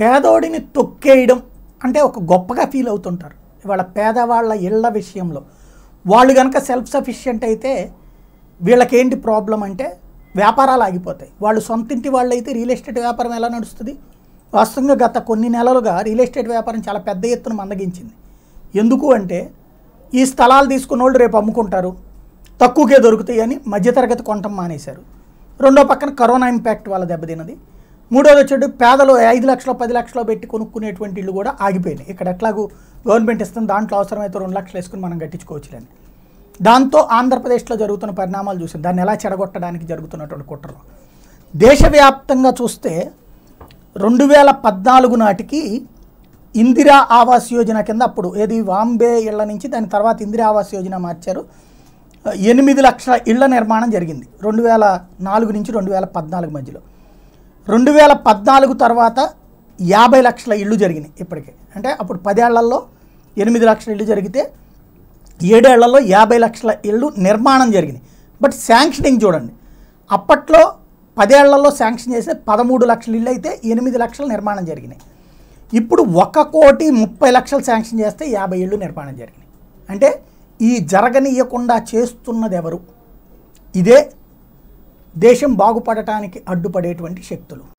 పేదోడిని తొక్కేయడం అంటే ఒక గొప్పగా ఫీల్ అవుతుంటారు ఇవాళ పేదవాళ్ళ ఇళ్ల విషయంలో వాళ్ళు కనుక సెల్ఫ్ సఫిషియెంట్ అయితే వీళ్ళకేంటి ప్రాబ్లం అంటే వ్యాపారాలు ఆగిపోతాయి వాళ్ళు సొంతింటి వాళ్ళు అయితే రియల్ ఎస్టేట్ వ్యాపారం ఎలా నడుస్తుంది వాస్తవంగా గత కొన్ని నెలలుగా రియల్ ఎస్టేట్ వ్యాపారం చాలా పెద్ద ఎత్తున మందగించింది ఎందుకు అంటే ఈ స్థలాలు తీసుకున్న వాళ్ళు రేపు అమ్ముకుంటారు తక్కువకే దొరుకుతాయి అని మధ్యతరగతి కొంటం మానేశారు రెండో పక్కన కరోనా ఇంపాక్ట్ వాళ్ళ దెబ్బతిన్నది మూడోది వచ్చాడు పేదలు ఐదు లక్షలు పది లక్షలు పెట్టి కొనుక్కునేటువంటి ఇల్లు కూడా ఆగిపోయినాయి ఇక్కడ ఎట్లాగూ గవర్నమెంట్ ఇస్తుంది దాంట్లో అవసరమైతే రెండు లక్షలు వేసుకుని మనం కట్టించుకోవచ్చులేని దాంతో ఆంధ్రప్రదేశ్లో జరుగుతున్న పరిణామాలు చూసాం దాన్ని ఎలా చెడగొట్టడానికి జరుగుతున్నటువంటి కుట్రలు దేశవ్యాప్తంగా చూస్తే రెండు వేల పద్నాలుగు నాటికి ఇందిరా ఆవాస్ యోజన కింద అప్పుడు ఏది వాంబే ఇళ్ల నుంచి దాని తర్వాత ఇందిరా ఆవాస్ యోజన మార్చారు ఎనిమిది లక్షల ఇళ్ల నిర్మాణం జరిగింది రెండు వేల నాలుగు నుంచి రెండు వేల పద్నాలుగు మధ్యలో రెండు వేల పద్నాలుగు తర్వాత యాభై లక్షల ఇళ్ళు జరిగినాయి ఇప్పటికే అంటే అప్పుడు పదేళ్లలో ఎనిమిది లక్షల ఇళ్ళు జరిగితే ఏడేళ్లలో యాభై లక్షల ఇళ్ళు నిర్మాణం జరిగినాయి బట్ శాంక్షనింగ్ చూడండి అప్పట్లో పదేళ్లలో శాంక్షన్ చేస్తే పదమూడు లక్షల ఇళ్ళు అయితే ఎనిమిది లక్షల నిర్మాణం జరిగినాయి ఇప్పుడు ఒక కోటి ముప్పై లక్షలు శాంక్షన్ చేస్తే యాభై ఇళ్ళు నిర్మాణం జరిగినాయి అంటే ఈ జరగనీయకుండా చేస్తున్నది ఎవరు ఇదే దేశం బాగుపడటానికి అడ్డుపడేటువంటి శక్తులు